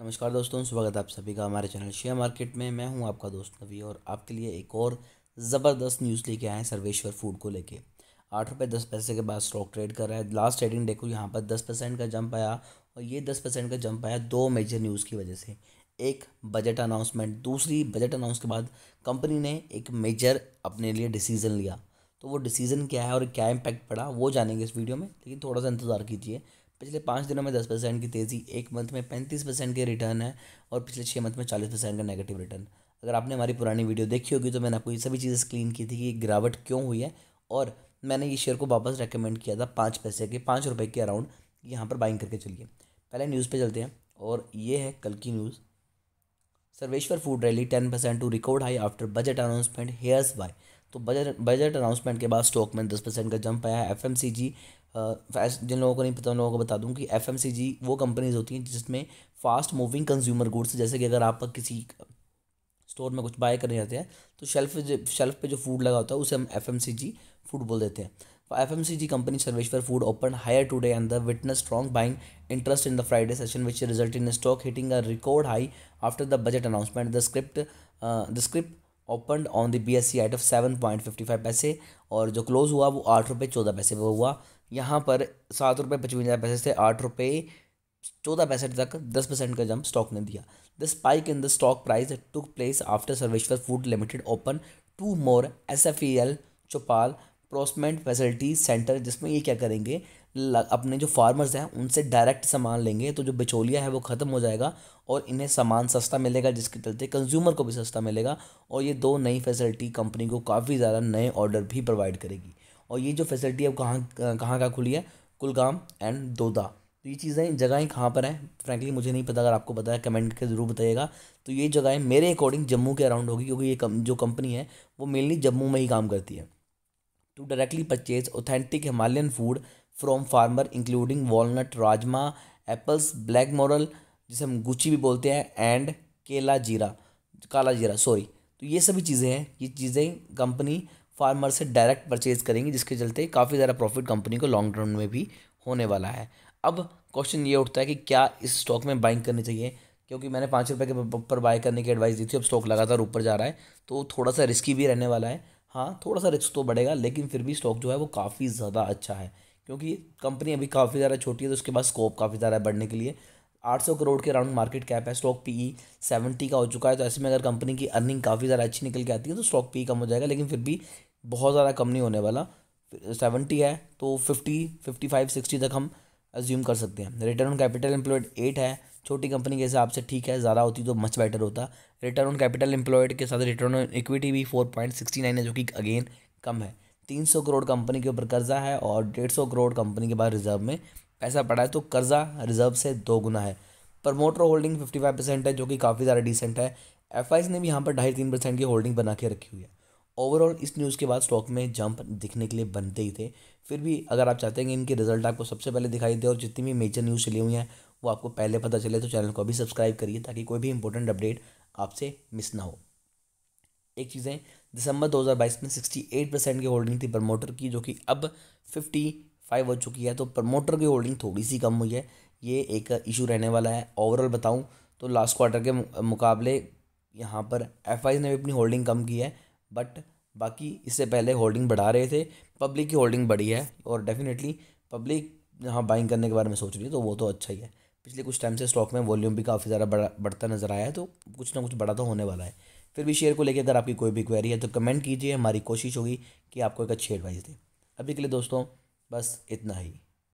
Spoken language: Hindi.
नमस्कार दोस्तों स्वागत है आप सभी का हमारे चैनल शेयर मार्केट में मैं हूं आपका दोस्त नवी और आपके लिए एक और ज़बरदस्त न्यूज़ लेके आए हैं सर्वेश्वर फूड को लेके आठ रुपये दस पैसे के बाद स्टॉक ट्रेड कर रहा है लास्ट ट्रेडिंग डे को यहाँ पर दस परसेंट का जंप आया और ये दस परसेंट का जंप आया दो मेजर न्यूज़ की वजह से एक बजट अनाउंसमेंट दूसरी बजट अनाउंस के बाद कंपनी ने एक मेजर अपने लिए डिसीज़न लिया तो वो डिसीज़न क्या है और क्या इम्पैक्ट पड़ा वो जानेंगे इस वीडियो में लेकिन थोड़ा सा इंतज़ार कीजिए पिछले पाँच दिनों में दस परसेंट की तेज़ी एक मंथ में पैंतीस परसेंट के रिटर्न है और पिछले छः मंथ में चालीस परसेंट का नेगेटिव रिटर्न अगर आपने हमारी पुरानी वीडियो देखी होगी तो मैंने आपको ये सभी चीज़ें क्लीन की थी कि गिरावट क्यों हुई है और मैंने ये शेयर को वापस रेकमेंड किया था पाँच पैसे के पाँच रुपये के अराउंड यहाँ पर बाइंग करके चलिए पहले न्यूज़ पे चलते हैं और ये है कल की news Sarveshwar food rally ten percent to record high after budget announcement here's why तो बजट बजट अनाउंसमेंट के बाद स्टॉक में दस परसेंट का जंप आया है एफ जिन लोगों को नहीं पता उन लोगों को बता दूं कि एफ वो कंपनीज होती हैं जिसमें फास्ट मूविंग कंज्यूमर गुड्स जैसे कि अगर आप किसी स्टोर में कुछ बाय करने जाते हैं तो शेल्फ शेल्फ पे जो फूड लगा होता है उसे हम एफ फूड बोल देते हैं F M C G company Sarveshwar food open higher today and the witness strong buying interest in the Friday session which result in stock hitting a record high after the budget announcement the script the script open on the B S E at of seven point fifty five paise और जो क्लोज हुआ वो आठ रुपये चौदह पैसे पर हुआ यहाँ पर सात रुपये पचवंजा पैसे से आठ रुपये चौदह पैंसठ तक दस परसेंट का जंप स्टॉक ने दिया the spike in the stock price took place after Sarveshwar food limited open two more S F E L Chaupal procurement facility centre जिसमें ये क्या करेंगे अपने जो फार्मर्स हैं उनसे डायरेक्ट सामान लेंगे तो जो बिचौलिया है वो ख़त्म हो जाएगा और इन्हें सामान सस्ता मिलेगा जिसके चलते कंज्यूमर को भी सस्ता मिलेगा और ये दो नई फैसिलिटी कंपनी को काफ़ी ज़्यादा नए ऑर्डर भी प्रोवाइड करेगी और ये जो फैसिलिटी है कहाँ कहाँ कहाँ खुली है कुलगाम एंड दोदा तो ये चीज़ें जगहें कहाँ पर हैं फ्रैंकली मुझे नहीं पता अगर आपको पता है कमेंट के ज़रूर बताइएगा तो ये जगहें मेरे अकॉर्डिंग जम्मू के अराउंड होगी क्योंकि ये कम, जो कंपनी है वो मेनली जम्मू में ही काम करती है to directly purchase authentic Himalayan food from farmer including walnut rajma apples black morel जिसे हम गुची भी बोलते हैं एंड केला जीरा काला जीरा सॉरी तो ये सभी चीज़ें हैं ये चीज़ें कंपनी फार्मर से डायरेक्ट परचेज करेंगी जिसके चलते काफ़ी ज़्यादा प्रॉफिट कंपनी को लॉन्ग टर्म में भी होने वाला है अब क्वेश्चन ये उठता है कि क्या इस स्टॉक में बाइंग करनी चाहिए क्योंकि मैंने पाँच रुपये के ऊपर बाय करने की एडवाइस दी थी अब स्टॉक लगातार ऊपर जा रहा है तो थोड़ा सा रिस्की भी रहने वाला है हाँ थोड़ा सा रिस्क तो बढ़ेगा लेकिन फिर भी स्टॉक जो है वो काफ़ी ज़्यादा अच्छा है क्योंकि कंपनी अभी काफ़ी ज़्यादा छोटी है तो उसके बाद स्कोप काफ़ी ज़्यादा है बढ़ने के लिए आठ सौ करोड़ के अराउंड मार्केट कैप है स्टॉक पीई सेवेंटी का हो चुका है तो ऐसे में अगर कंपनी की अर्निंग काफ़ी ज़्यादा अच्छी निकल के आती है तो स्टॉक पी e कम हो जाएगा लेकिन फिर भी बहुत ज़्यादा कम नहीं होने वाला सेवेंटी है तो फिफ्टी फिफ्टी फाइव सिक्सटी तक हम एज्यूम कर सकते हैं return on capital employed eight है छोटी कंपनी के हिसाब से ठीक है ज़्यादा होती तो मच बेटर होता रिटर्न ऑन कैपिटल एम्प्लॉयड के साथ रिटर्न ऑन इक्विटी भी फोर पॉइंट सिक्सटी नाइन है जो कि अगेन कम है तीन सौ करोड़ कंपनी के ऊपर कर्जा है और डेढ़ सौ करोड़ कंपनी के बाद रिजर्व में पैसा पड़ा है तो कर्जा रिजर्व से दो गुना है promoter holding fifty five percent है जो कि काफ़ी ज़्यादा डिसेंट है एफ ने भी यहाँ पर ढाई तीन परसेंट की होल्डिंग बना के रखी हुई है ओवरऑल इस न्यूज़ के बाद स्टॉक में जंप दिखने के लिए बनते ही थे फिर भी अगर आप चाहते हैं कि इनके रिजल्ट आपको सबसे पहले दिखाई दे और जितनी भी मेजर न्यूज़ चली हुई हैं वो आपको पहले पता चले तो चैनल को अभी सब्सक्राइब करिए ताकि कोई भी इंपॉर्टेंट अपडेट आपसे मिस ना हो एक चीज़ है दिसंबर 2022 में 68 परसेंट की होल्डिंग थी प्रमोटर की जो कि अब 55 हो चुकी है तो प्रमोटर की होल्डिंग थोड़ी सी कम हुई है ये एक इशू रहने वाला है ओवरऑल बताऊँ तो लास्ट क्वार्टर के मुकाबले यहाँ पर एफ ने भी अपनी होल्डिंग कम की है बट बाकी इससे पहले होल्डिंग बढ़ा रहे थे पब्लिक की होल्डिंग बढ़ी है और डेफिनेटली पब्लिक जहाँ बाइंग करने के बारे में सोच रही है तो वो तो अच्छा ही है पिछले कुछ टाइम से स्टॉक में वॉल्यूम भी काफ़ी ज़्यादा बढ़ा बढ़ता नज़र आया है तो कुछ ना कुछ बड़ा तो होने वाला है फिर भी शेयर को लेकर अगर आपकी कोई भी क्वेरी है तो कमेंट कीजिए हमारी कोशिश होगी कि आपको एक अच्छी एडवाइस दें अभी के लिए दोस्तों बस इतना ही